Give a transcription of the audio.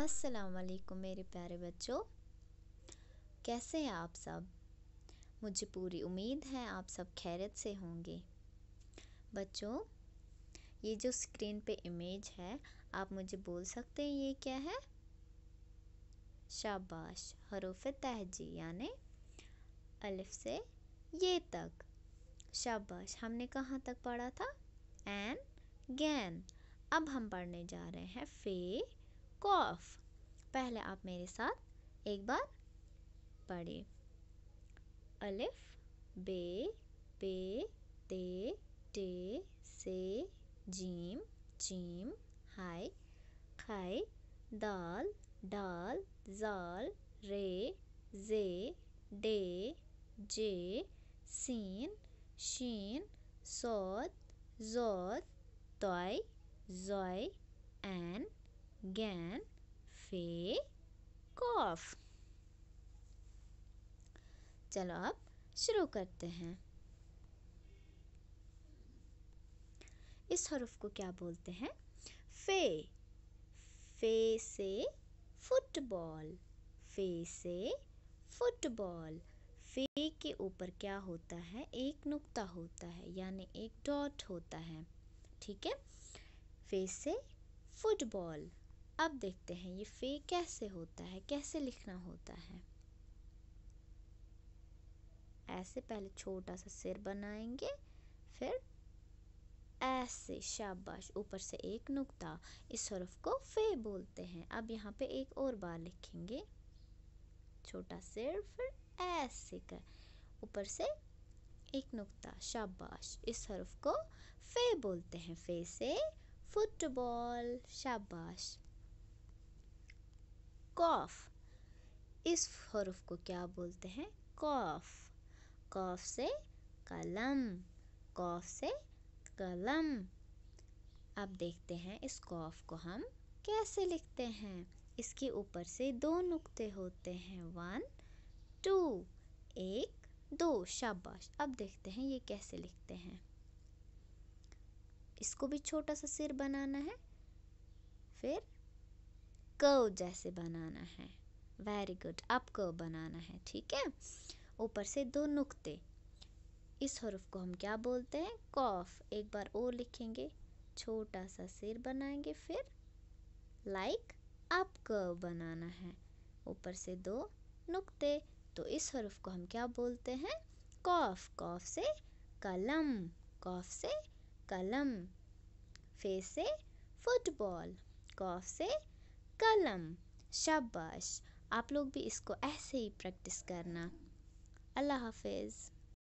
अस्सलाम वालेकुम मेरे प्यारे बच्चों कैसे हैं आप सब मुझे पूरी उम्मीद है आप सब खैरत से होंगे बच्चों ये जो स्क्रीन पे इमेज है आप मुझे बोल सकते हैं ये क्या है शाबाश हरूफ तहजी यानि अलिफ से ये तक शाबाश हमने कहाँ तक पढ़ा था एन गैन अब हम पढ़ने जा रहे हैं फे कॉफ पहले आप मेरे साथ एक बार पढ़े अलिफ बे पे ते टे से जीम चीम हाय खाय दाल डाल जाल रे जे डे जे सीन शीन सौत जोत तोय जोय एन gan फे कॉफ चलो अब शुरू करते हैं इस हरूफ को क्या बोलते हैं फे फे से फुटबॉल फे से फुटबॉल फे के ऊपर क्या होता है एक नुक्ता होता है यानी एक डॉट होता है ठीक है फे से फुटबॉल अब देखते हैं ये फ़े कैसे होता है कैसे लिखना होता है ऐसे पहले छोटा सा सिर बनाएंगे फिर ऐसे शाबाश ऊपर से एक नुक्ता इस हरफ को फे बोलते हैं अब यहाँ पे एक और बार लिखेंगे छोटा सिर फिर ऐसे कर ऊपर से एक नुक्ता शाबाश इस हरफ को फे बोलते हैं फे से फुटबॉल शाबाश कॉफ इस हरूफ को क्या बोलते हैं कॉफ कॉफ से कलम कॉफ से कलम अब देखते हैं इस कॉफ को हम कैसे लिखते हैं इसके ऊपर से दो नुक्ते होते हैं वन टू एक दो शाबाश अब देखते हैं ये कैसे लिखते हैं इसको भी छोटा सा सिर बनाना है फिर कर्व जैसे बनाना है वेरी गुड अप कर्व बनाना है ठीक है ऊपर से दो नुक्ते इस हरूफ को हम क्या बोलते हैं कॉफ एक बार ओ लिखेंगे छोटा सा सिर बनाएंगे फिर लाइक अप कर्व बनाना है ऊपर से दो नुक्ते तो इस हरूफ को हम क्या बोलते हैं कॉफ कॉफ से कलम कॉफ से कलम फेस से फुटबॉल कॉफ से कलम शाबाश आप लोग भी इसको ऐसे ही प्रैक्टिस करना अल्लाह हाफिज़